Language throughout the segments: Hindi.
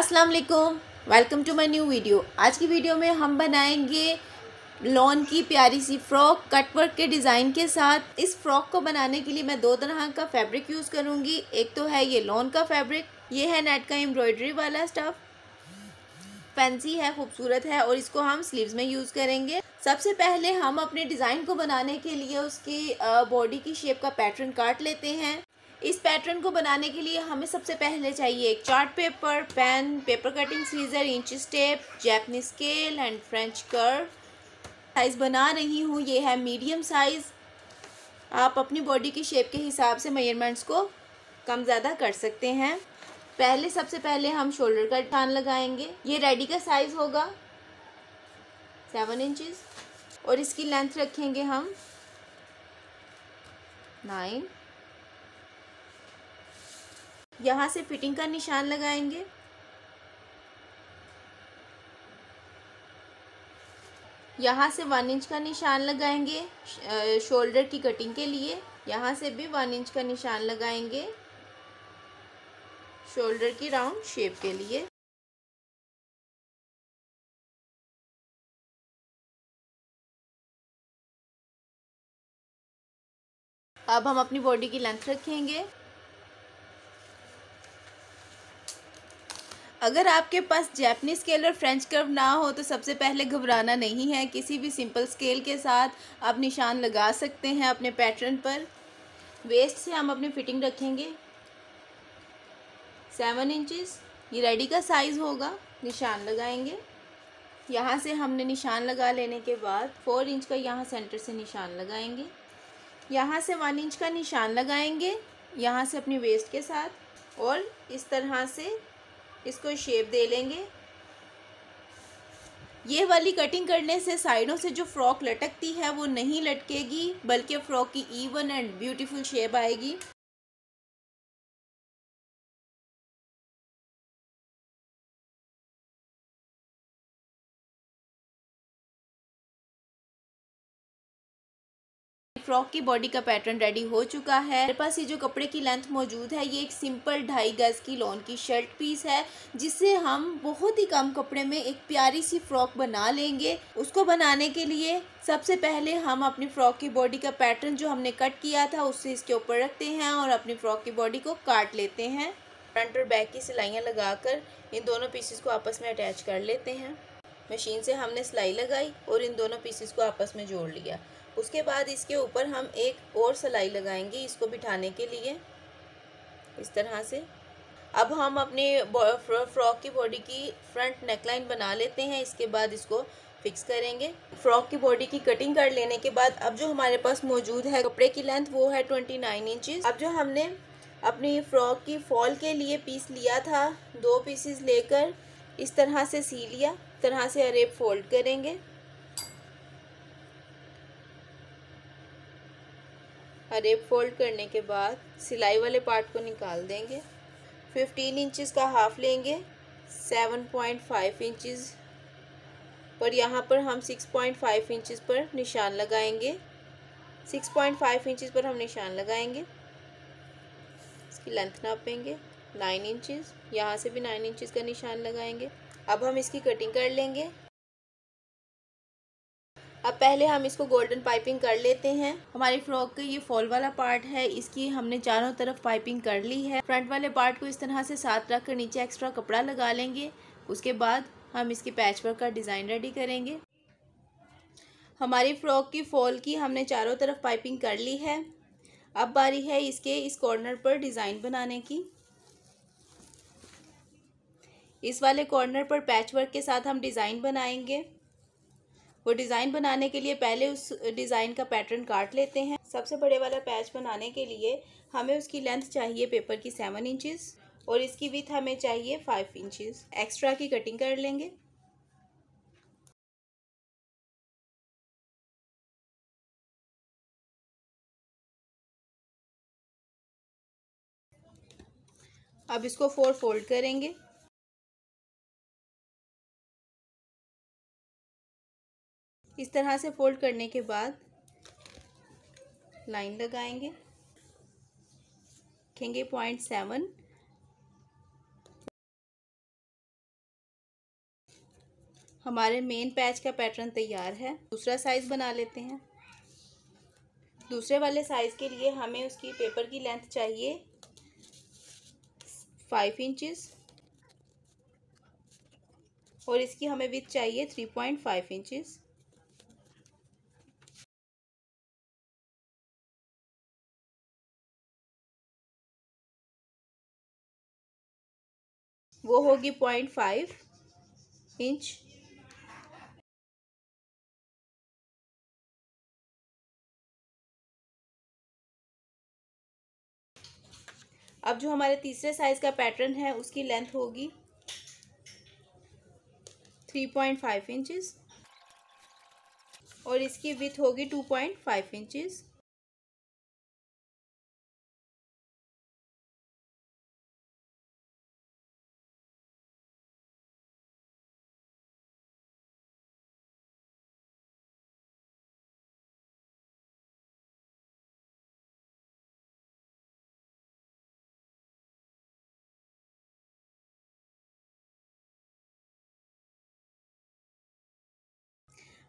अस्सलाम welcome to my new video आज की वीडियो में हम बनाएंगे लॉन की प्यारी सी फ्रॉक कटवर्क के डिज़ाइन के साथ इस फ्रॉक को बनाने के लिए मैं दो तरह का फैब्रिक यूज़ करूँगी एक तो है ये लॉन का फैब्रिक ये है नेट का एम्ब्रॉयडरी वाला स्टफ़ फैंसी है खूबसूरत है और इसको हम स्लीव्स में यूज़ करेंगे सबसे पहले हम अपने डिज़ाइन को बनाने के लिए उसकी बॉडी की शेप का पैटर्न काट लेते हैं इस पैटर्न को बनाने के लिए हमें सबसे पहले चाहिए एक chart paper pen paper cutting scissor inch step Japanese scale and French curve size बना रही हूँ ये है मीडियम साइज़ आप अपनी बॉडी की शेप के हिसाब से मेजरमेंट्स को कम ज़्यादा कर सकते हैं पहले सबसे पहले हम शोल्डर का टान लगाएंगे ये रेडी का साइज़ होगा सेवन इंचज़ और इसकी लेंथ रखेंगे हम नाइन यहाँ से फिटिंग का निशान लगाएंगे यहाँ से वन इंच का निशान लगाएंगे शोल्डर की कटिंग के लिए यहाँ से भी वन इंच का निशान लगाएंगे शोल्डर की राउंड शेप के लिए अब हम अपनी बॉडी की लेंथ रखेंगे अगर आपके पास जैपनीज स्केल और फ्रेंच कर्व ना हो तो सबसे पहले घबराना नहीं है किसी भी सिंपल स्केल के साथ आप निशान लगा सकते हैं अपने पैटर्न पर वेस्ट से हम अपनी फिटिंग रखेंगे सेवन इंचज़ ये रेडी का साइज़ होगा निशान लगाएंगे यहाँ से हमने निशान लगा लेने के बाद फोर इंच का यहाँ सेंटर से निशान लगाएंगे यहाँ से वन इंच का निशान लगाएंगे यहाँ से अपनी वेस्ट के साथ और इस तरह से इसको शेप दे लेंगे ये वाली कटिंग करने से साइडों से जो फ्रॉक लटकती है वो नहीं लटकेगी बल्कि फ़्रॉक की इवन एंड ब्यूटीफुल शेप आएगी फ्रॉक की बॉडी का पैटर्न रेडी हो चुका है मेरे पास ये जो कपड़े की लेंथ मौजूद है ये एक सिंपल ढाई गज की लॉन की शर्ट पीस है जिससे हम बहुत ही कम कपड़े में एक प्यारी सी फ्रॉक बना लेंगे उसको बनाने के लिए सबसे पहले हम अपनी फ्रॉक की बॉडी का पैटर्न जो हमने कट किया था उससे इसके ऊपर रखते हैं और अपनी फ्रॉक की बॉडी को काट लेते हैं फ्रंट और बैक की सिलाइयाँ लगाकर इन दोनों पीसेस को आपस में अटैच कर लेते हैं मशीन से हमने सिलाई लगाई और इन दोनों पीसेस को आपस में जोड़ लिया उसके बाद इसके ऊपर हम एक और सलाई लगाएंगे इसको बिठाने के लिए इस तरह से अब हम अपने फ्रॉक की बॉडी की फ्रंट नेकलाइन बना लेते हैं इसके बाद इसको फिक्स करेंगे फ्रॉक की बॉडी की कटिंग कर लेने के बाद अब जो हमारे पास मौजूद है कपड़े की लेंथ वो है ट्वेंटी नाइन इंचज़ अब जो हमने अपनी फ्रॉक की फॉल के लिए पीस लिया था दो पीसेस लेकर इस तरह से सी लिया तरह से अरेब फोल्ड करेंगे और रेप फोल्ड करने के बाद सिलाई वाले पार्ट को निकाल देंगे फिफ्टीन इंचज़ का हाफ लेंगे सेवन पॉइंट फाइव इंचज़ पर यहाँ पर हम सिक्स पॉइंट फाइव इंचज़ पर निशान लगाएंगे सिक्स पॉइंट फाइव इंचज़ पर हम निशान लगाएंगे इसकी लेंथ नापेंगे नाइन इंचज़ यहाँ से भी नाइन इंचज़ का निशान लगाएंगे अब हम इसकी कटिंग कर लेंगे अब पहले हम इसको गोल्डन पाइपिंग कर लेते हैं हमारी फ्रॉक का ये फॉल वाला पार्ट है इसकी हमने चारों तरफ पाइपिंग कर ली है फ्रंट वाले पार्ट को इस तरह से साथ रख कर नीचे एक्स्ट्रा कपड़ा लगा लेंगे उसके बाद हम इसके पैच वर्क का डिज़ाइन रेडी करेंगे हमारी फ्रॉक की फॉल की हमने चारों तरफ पाइपिंग कर ली है अब बारी है इसके इस कॉर्नर पर डिज़ाइन बनाने की इस वाले कॉर्नर पर पैच वर्क के साथ हम डिज़ाइन बनाएंगे वो डिज़ाइन बनाने के लिए पहले उस डिज़ाइन का पैटर्न काट लेते हैं सबसे बड़े वाला पैच बनाने के लिए हमें उसकी लेंथ चाहिए पेपर की सेवन इंचेस और इसकी विथ हमें चाहिए फाइव इंचेस एक्स्ट्रा की कटिंग कर लेंगे अब इसको फोर फोल्ड करेंगे इस तरह से फोल्ड करने के बाद लाइन लगाएंगे खेंगे पॉइंट सेवन हमारे मेन पैच का पैटर्न तैयार है दूसरा साइज़ बना लेते हैं दूसरे वाले साइज़ के लिए हमें उसकी पेपर की लेंथ चाहिए फाइव इंचेस और इसकी हमें विथ चाहिए थ्री पॉइंट फाइव इंचज़ वो होगी पॉइंट फाइव इंच अब जो हमारे तीसरे साइज का पैटर्न है उसकी लेंथ होगी थ्री पॉइंट फाइव इंचज़ और इसकी विथ होगी टू पॉइंट फाइव इंचज़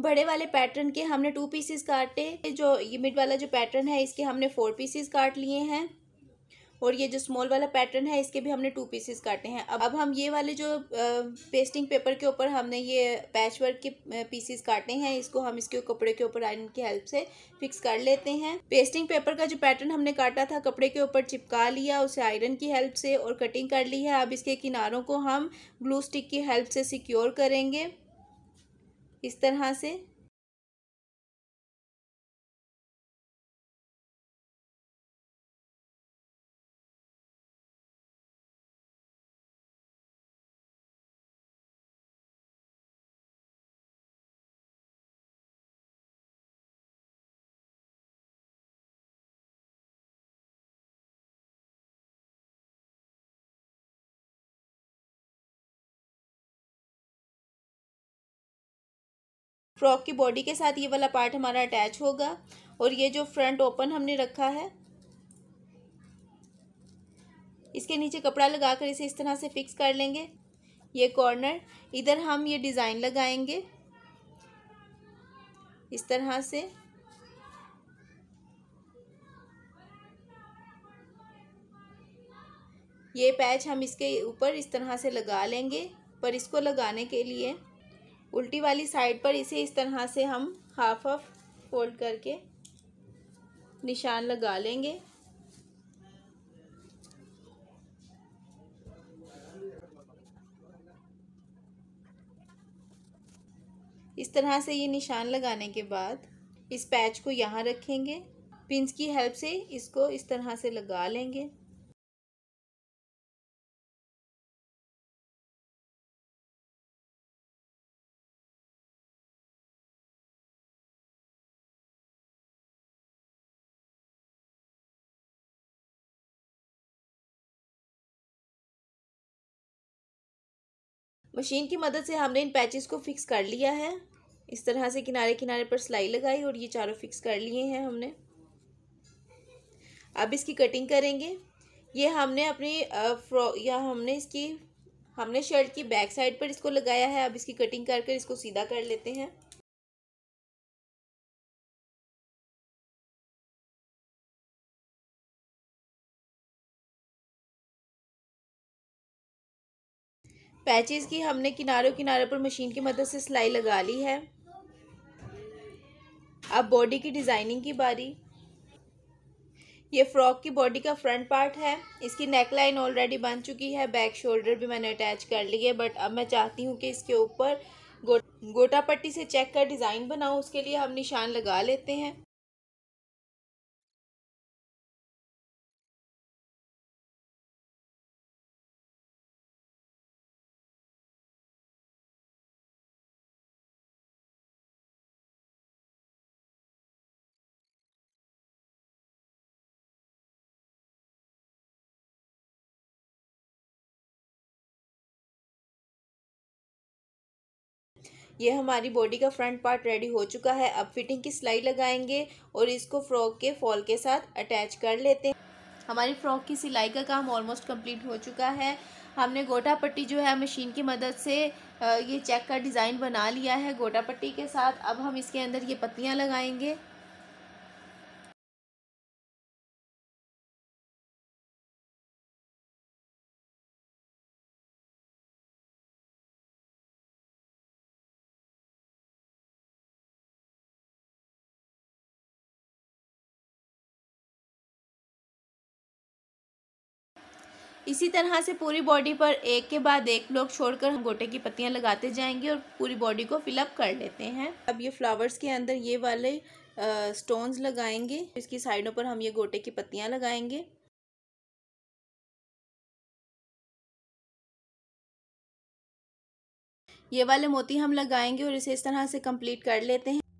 बड़े वाले पैटर्न के हमने टू पीसेस काटे जो ये मिड वाला जो पैटर्न है इसके हमने फोर पीसेस काट लिए हैं और ये जो स्मॉल वाला पैटर्न है इसके भी हमने टू पीसेस काटे हैं अब अब हम ये वाले जो पेस्टिंग पेपर के ऊपर हमने ये पैच वर्क के पीसेस काटे हैं इसको हम इसके कपड़े के ऊपर आयरन की हेल्प से फिक्स कर लेते हैं पेस्टिंग पेपर का जो पैटर्न हमने काटा था कपड़े के ऊपर चिपका लिया उसे आयरन की हेल्प से और कटिंग कर ली है अब इसके किनारों को हम ग्लू स्टिक की हेल्प से सिक्योर करेंगे इस तरह से फ्रॉक की बॉडी के साथ ये वाला पार्ट हमारा अटैच होगा और ये जो फ्रंट ओपन हमने रखा है इसके नीचे कपड़ा लगा कर इसे इस तरह से फिक्स कर लेंगे ये कॉर्नर इधर हम ये डिज़ाइन लगाएंगे इस तरह से ये पैच हम इसके ऊपर इस तरह से लगा लेंगे पर इसको लगाने के लिए उल्टी वाली साइड पर इसे इस तरह से हम हाफ ऑफ फोल्ड करके निशान लगा लेंगे इस तरह से ये निशान लगाने के बाद इस पैच को यहाँ रखेंगे पिंस की हेल्प से इसको इस तरह से लगा लेंगे मशीन की मदद से हमने इन पैचेस को फिक्स कर लिया है इस तरह से किनारे किनारे पर सिलाई लगाई और ये चारों फिक्स कर लिए हैं हमने अब इसकी कटिंग करेंगे ये हमने अपनी फ्रॉ या हमने इसकी हमने शर्ट की बैक साइड पर इसको लगाया है अब इसकी कटिंग कर कर इसको सीधा कर लेते हैं पैचेज़ की हमने किनारों किनारे पर मशीन की मदद से सिलाई लगा ली है अब बॉडी की डिज़ाइनिंग की बारी ये फ्रॉक की बॉडी का फ्रंट पार्ट है इसकी नेक लाइन ऑलरेडी बन चुकी है बैक शोल्डर भी मैंने अटैच कर ली है बट अब मैं चाहती हूँ कि इसके ऊपर गो, गोटा पट्टी से चेक कर डिज़ाइन बनाऊँ उसके लिए हम निशान लगा लेते हैं ये हमारी बॉडी का फ्रंट पार्ट रेडी हो चुका है अब फिटिंग की सिलाई लगाएंगे और इसको फ्रॉक के फॉल के साथ अटैच कर लेते हैं हमारी फ्रॉक की सिलाई का काम ऑलमोस्ट कंप्लीट हो चुका है हमने गोटा पट्टी जो है मशीन की मदद से ये चेक का डिज़ाइन बना लिया है गोटा पट्टी के साथ अब हम इसके अंदर ये पत्तियाँ लगाएंगे इसी तरह से पूरी बॉडी पर एक के बाद एक लोग छोड़कर हम गोटे की पत्तियां लगाते जाएंगे और पूरी बॉडी को फिलअप कर लेते हैं अब ये फ्लावर्स के अंदर ये वाले स्टोन्स लगाएंगे इसकी साइडों पर हम ये गोटे की पत्तियां लगाएंगे ये वाले मोती हम लगाएंगे और इसे इस तरह से कंप्लीट कर लेते हैं